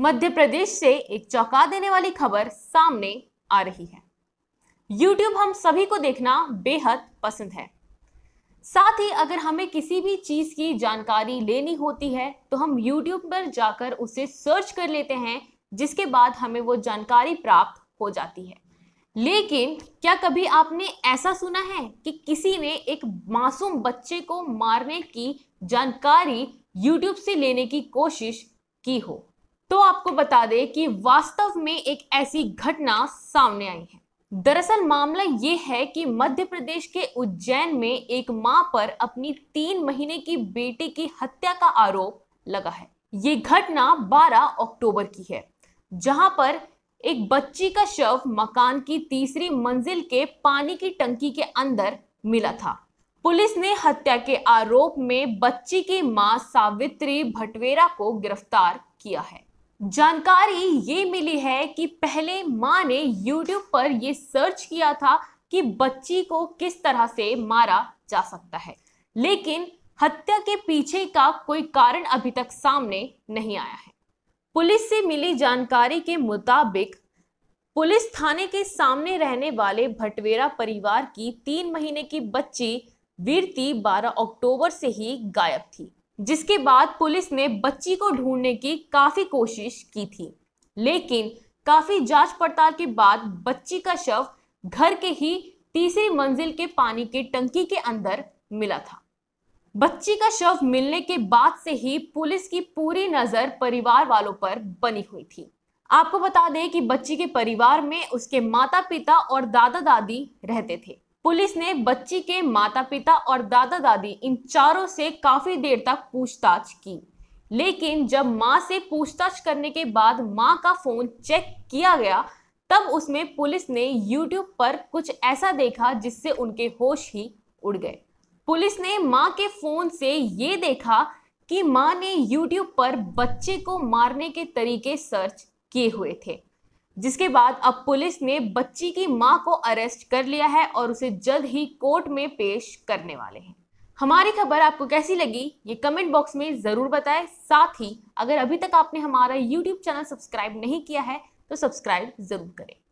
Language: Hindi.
मध्य प्रदेश से एक चौंका देने वाली खबर सामने आ रही है YouTube हम सभी को देखना बेहद पसंद है साथ ही अगर हमें किसी भी चीज़ की जानकारी लेनी होती है तो हम YouTube पर जाकर उसे सर्च कर लेते हैं जिसके बाद हमें वो जानकारी प्राप्त हो जाती है लेकिन क्या कभी आपने ऐसा सुना है कि किसी ने एक मासूम बच्चे को मारने की जानकारी YouTube से लेने की कोशिश की हो तो आपको बता दें कि वास्तव में एक ऐसी घटना सामने आई है दरअसल मामला ये है कि मध्य प्रदेश के उज्जैन में एक मां पर अपनी तीन महीने की बेटी की हत्या का आरोप लगा है ये घटना 12 अक्टूबर की है जहां पर एक बच्ची का शव मकान की तीसरी मंजिल के पानी की टंकी के अंदर मिला था पुलिस ने हत्या के आरोप में बच्ची की मां सावित्री भटवेरा को गिरफ्तार किया है जानकारी ये मिली है कि पहले माँ ने यूट्यूब पर यह सर्च किया था कि बच्ची को किस तरह से मारा जा सकता है लेकिन हत्या के पीछे का कोई कारण अभी तक सामने नहीं आया है पुलिस से मिली जानकारी के मुताबिक पुलिस थाने के सामने रहने वाले भटवेरा परिवार की तीन महीने की बच्ची वीरती 12 अक्टूबर से ही गायब थी जिसके बाद पुलिस ने बच्ची को ढूंढने की काफ़ी कोशिश की थी लेकिन काफ़ी जांच पड़ताल के बाद बच्ची का शव घर के ही तीसरी मंजिल के पानी की टंकी के अंदर मिला था बच्ची का शव मिलने के बाद से ही पुलिस की पूरी नज़र परिवार वालों पर बनी हुई थी आपको बता दें कि बच्ची के परिवार में उसके माता पिता और दादा दादी रहते थे पुलिस ने बच्ची के माता पिता और दादा दादी इन चारों से काफी देर तक पूछताछ की लेकिन जब माँ से पूछताछ करने के बाद माँ का फोन चेक किया गया तब उसमें पुलिस ने यूट्यूब पर कुछ ऐसा देखा जिससे उनके होश ही उड़ गए पुलिस ने माँ के फोन से ये देखा कि माँ ने यूट्यूब पर बच्चे को मारने के तरीके सर्च किए हुए थे जिसके बाद अब पुलिस ने बच्ची की मां को अरेस्ट कर लिया है और उसे जल्द ही कोर्ट में पेश करने वाले हैं हमारी खबर आपको कैसी लगी ये कमेंट बॉक्स में ज़रूर बताएं साथ ही अगर अभी तक आपने हमारा यूट्यूब चैनल सब्सक्राइब नहीं किया है तो सब्सक्राइब ज़रूर करें